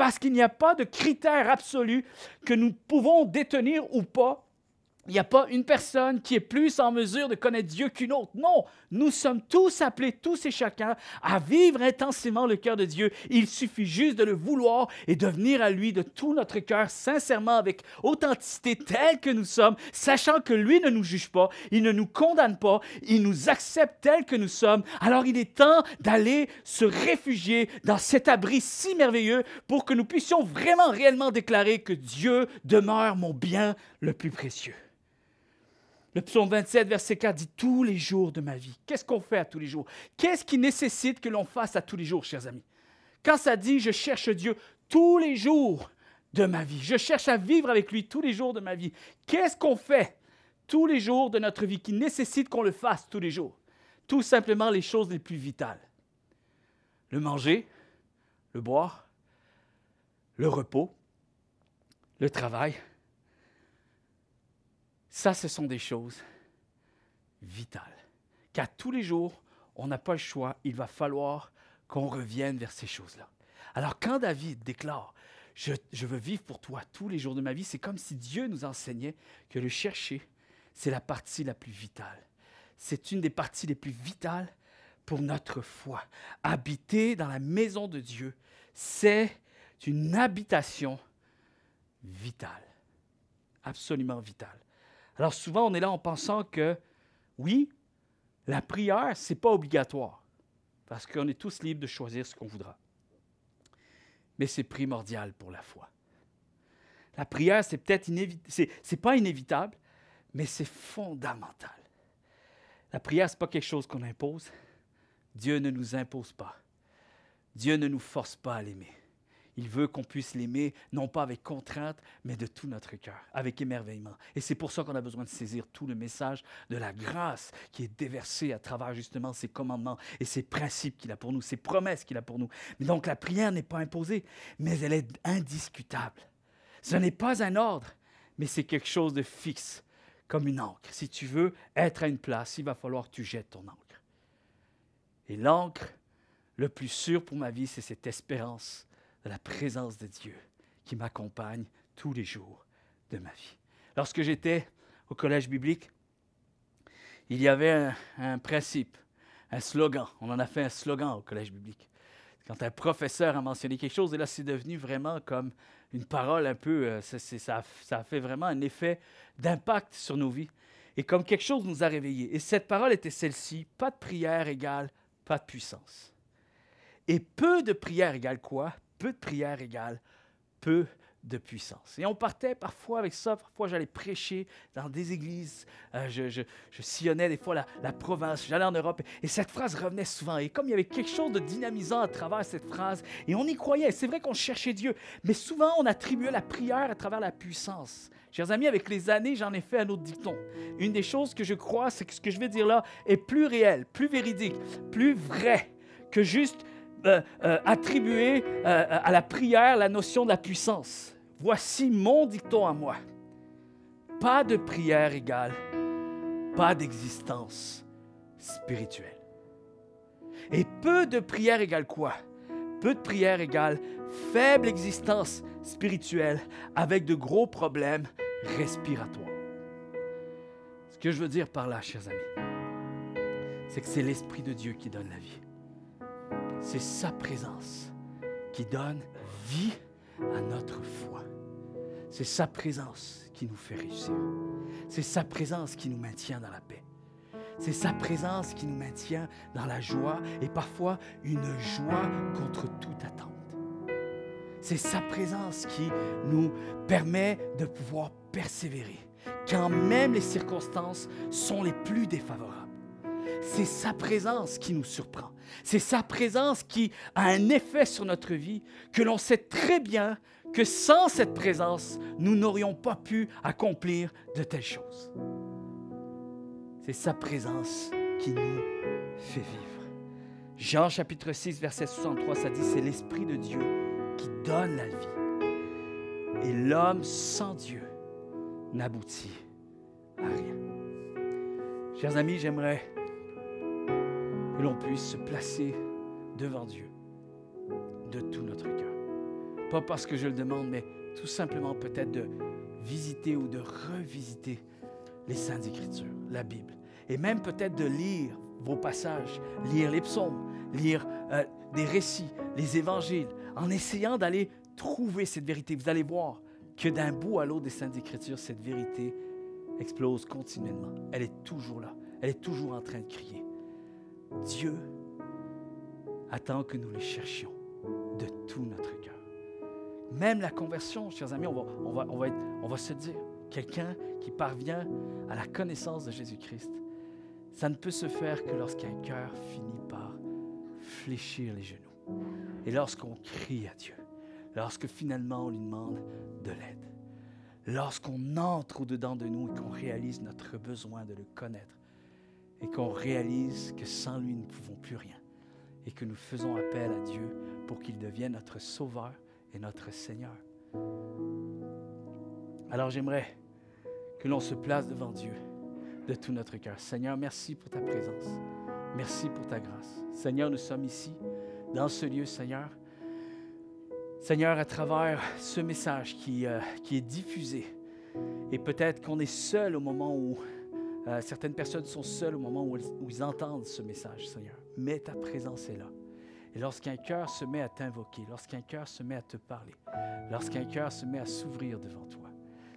parce qu'il n'y a pas de critère absolu que nous pouvons détenir ou pas. Il n'y a pas une personne qui est plus en mesure de connaître Dieu qu'une autre. Non, nous sommes tous appelés, tous et chacun, à vivre intensément le cœur de Dieu. Il suffit juste de le vouloir et de venir à lui de tout notre cœur, sincèrement, avec authenticité telle que nous sommes, sachant que lui ne nous juge pas, il ne nous condamne pas, il nous accepte tel que nous sommes. Alors il est temps d'aller se réfugier dans cet abri si merveilleux pour que nous puissions vraiment, réellement déclarer que Dieu demeure mon bien le plus précieux. Le psaume 27, verset 4 dit tous les jours de ma vie. Qu'est-ce qu'on fait à tous les jours Qu'est-ce qui nécessite que l'on fasse à tous les jours, chers amis Quand ça dit je cherche Dieu tous les jours de ma vie, je cherche à vivre avec lui tous les jours de ma vie, qu'est-ce qu'on fait tous les jours de notre vie qui nécessite qu'on le fasse tous les jours Tout simplement les choses les plus vitales. Le manger, le boire, le repos, le travail, ça, ce sont des choses vitales. car tous les jours, on n'a pas le choix. Il va falloir qu'on revienne vers ces choses-là. Alors quand David déclare, je, veux vivre pour toi tous les jours de ma vie, c'est comme si Dieu nous enseignait que le chercher, c'est la partie la plus vitale. C'est une des parties les plus vitales pour notre foi. Habiter dans la maison de Dieu, c'est une habitation vitale, absolument vitale. Alors souvent, on est là en pensant que, oui, la prière, ce n'est pas obligatoire, parce qu'on est tous libres de choisir ce qu'on voudra. Mais c'est primordial pour la foi. La prière, c'est peut-être inévitable, c'est pas inévitable, mais c'est fondamental. La prière, ce n'est pas quelque chose qu'on impose. Dieu ne nous impose pas. Dieu ne nous force pas à l'aimer. Il veut qu'on puisse l'aimer, non pas avec contrainte, mais de tout notre cœur, avec émerveillement. Et c'est pour ça qu'on a besoin de saisir tout le message de la grâce qui est déversée à travers justement ses commandements et ses principes qu'il a pour nous, ses promesses qu'il a pour nous. Mais donc la prière n'est pas imposée, mais elle est indiscutable. Ce n'est pas un ordre, mais c'est quelque chose de fixe, comme une encre. Si tu veux être à une place, il va falloir que tu jettes ton encre. Et l'encre, le plus sûr pour ma vie, c'est cette espérance de la présence de Dieu qui m'accompagne tous les jours de ma vie. Lorsque j'étais au collège biblique, il y avait un, principe, un slogan. On en a fait un slogan au collège biblique. Quand un professeur a mentionné quelque chose, et là, c'est devenu vraiment comme une parole un peu, ça, euh, ça, ça a fait vraiment un effet d'impact sur nos vies. Et comme quelque chose nous a réveillés. Et cette parole était celle-ci, pas de prière égale, pas de puissance. Et peu de prière égale quoi? peu de prière égale peu de puissance. Et on partait parfois avec ça, parfois j'allais prêcher dans des églises, euh, je, sillonnais des fois la, la province, j'allais en Europe, et cette phrase revenait souvent. Et comme il y avait quelque chose de dynamisant à travers cette phrase, et on y croyait, c'est vrai qu'on cherchait Dieu, mais souvent on attribuait la prière à travers la puissance. Chers amis, avec les années, j'en ai fait un autre dicton. Une des choses que je crois, c'est que ce que je vais dire là est plus réel, plus véridique, plus vrai que juste euh, euh, attribuer euh, à la prière la notion de la puissance. Voici mon dicton à moi. Pas de prière égale, pas d'existence spirituelle. Et peu de prière égale quoi? Peu de prière égale faible existence spirituelle avec de gros problèmes respiratoires. Ce que je veux dire par là, chers amis, c'est que c'est l'Esprit de Dieu qui donne la vie c'est sa présence qui donne vie à notre foi. C'est sa présence qui nous fait réussir. C'est sa présence qui nous maintient dans la paix. C'est sa présence qui nous maintient dans la joie et parfois une joie contre toute attente. C'est sa présence qui nous permet de pouvoir persévérer quand même les circonstances sont les plus défavorables c'est sa présence qui nous surprend. C'est sa présence qui a un effet sur notre vie que l'on sait très bien que sans cette présence, nous n'aurions pas pu accomplir de telles choses. C'est sa présence qui nous fait vivre. Jean chapitre 6, verset 63, ça dit, c'est l'Esprit de Dieu qui donne la vie. Et l'homme sans Dieu n'aboutit à rien. Chers amis, j'aimerais que l'on puisse se placer devant Dieu de tout notre cœur. Pas parce que je le demande, mais tout simplement peut-être de visiter ou de revisiter les Saintes Écritures, la Bible. Et même peut-être de lire vos passages, lire les psaumes, lire euh, des récits, les évangiles, en essayant d'aller trouver cette vérité. Vous allez voir que d'un bout à l'autre des Saintes Écritures, cette vérité explose continuellement. Elle est toujours là. Elle est toujours en train de crier. Dieu attend que nous les cherchions de tout notre cœur. Même la conversion, chers amis, on va, on va, on va se dire, quelqu'un qui parvient à la connaissance de Jésus-Christ, ça ne peut se faire que lorsqu'un cœur finit par fléchir les genoux et lorsqu'on crie à Dieu, lorsque finalement on lui demande de l'aide, lorsqu'on entre au-dedans de nous et qu'on réalise notre besoin de le connaître et qu'on réalise que sans lui, nous ne pouvons plus rien et que nous faisons appel à Dieu pour qu'il devienne notre Sauveur et notre Seigneur. Alors j'aimerais que l'on se place devant Dieu de tout notre cœur. Seigneur, merci pour ta présence. Merci pour ta grâce. Seigneur, nous sommes ici, dans ce lieu, Seigneur. Seigneur, à travers ce message qui, euh, qui est diffusé, et peut-être qu'on est seul au moment où euh, certaines personnes sont seules au moment où, ils entendent ce message, Seigneur. Mais ta présence est là. Et lorsqu'un cœur se met à t'invoquer, lorsqu'un cœur se met à te parler, lorsqu'un cœur se met à s'ouvrir devant toi,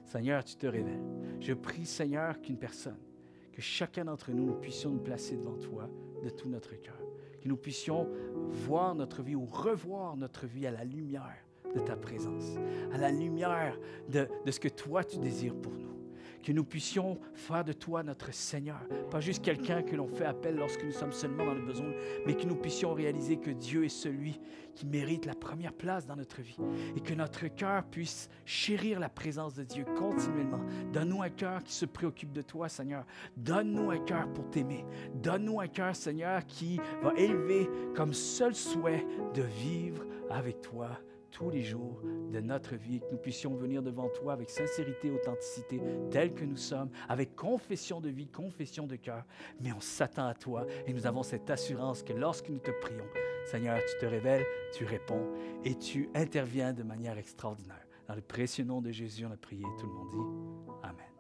Seigneur, tu te révèles. Je prie, Seigneur, qu'une personne, que chacun d'entre nous, nous puissions nous placer devant toi de tout notre cœur, que nous puissions voir notre vie ou revoir notre vie à la lumière de ta présence, à la lumière de ce que toi tu désires pour nous que nous puissions faire de toi notre Seigneur. Pas juste quelqu'un que l'on fait appel lorsque nous sommes seulement dans le besoin, mais que nous puissions réaliser que Dieu est celui qui mérite la première place dans notre vie et que notre cœur puisse chérir la présence de Dieu continuellement. Donne-nous un cœur qui se préoccupe de toi, Seigneur. Donne-nous un cœur pour t'aimer. Donne-nous un cœur, Seigneur, qui va élever comme seul souhait de vivre avec toi tous les jours de notre vie, que nous puissions venir devant toi avec sincérité, authenticité, tel que nous sommes, avec confession de vie, confession de cœur. Mais on s'attend à toi et nous avons cette assurance que lorsque nous te prions, Seigneur, tu te révèles, tu réponds et tu interviens de manière extraordinaire. Dans le précieux nom de Jésus, on a prié. Tout le monde dit Amen.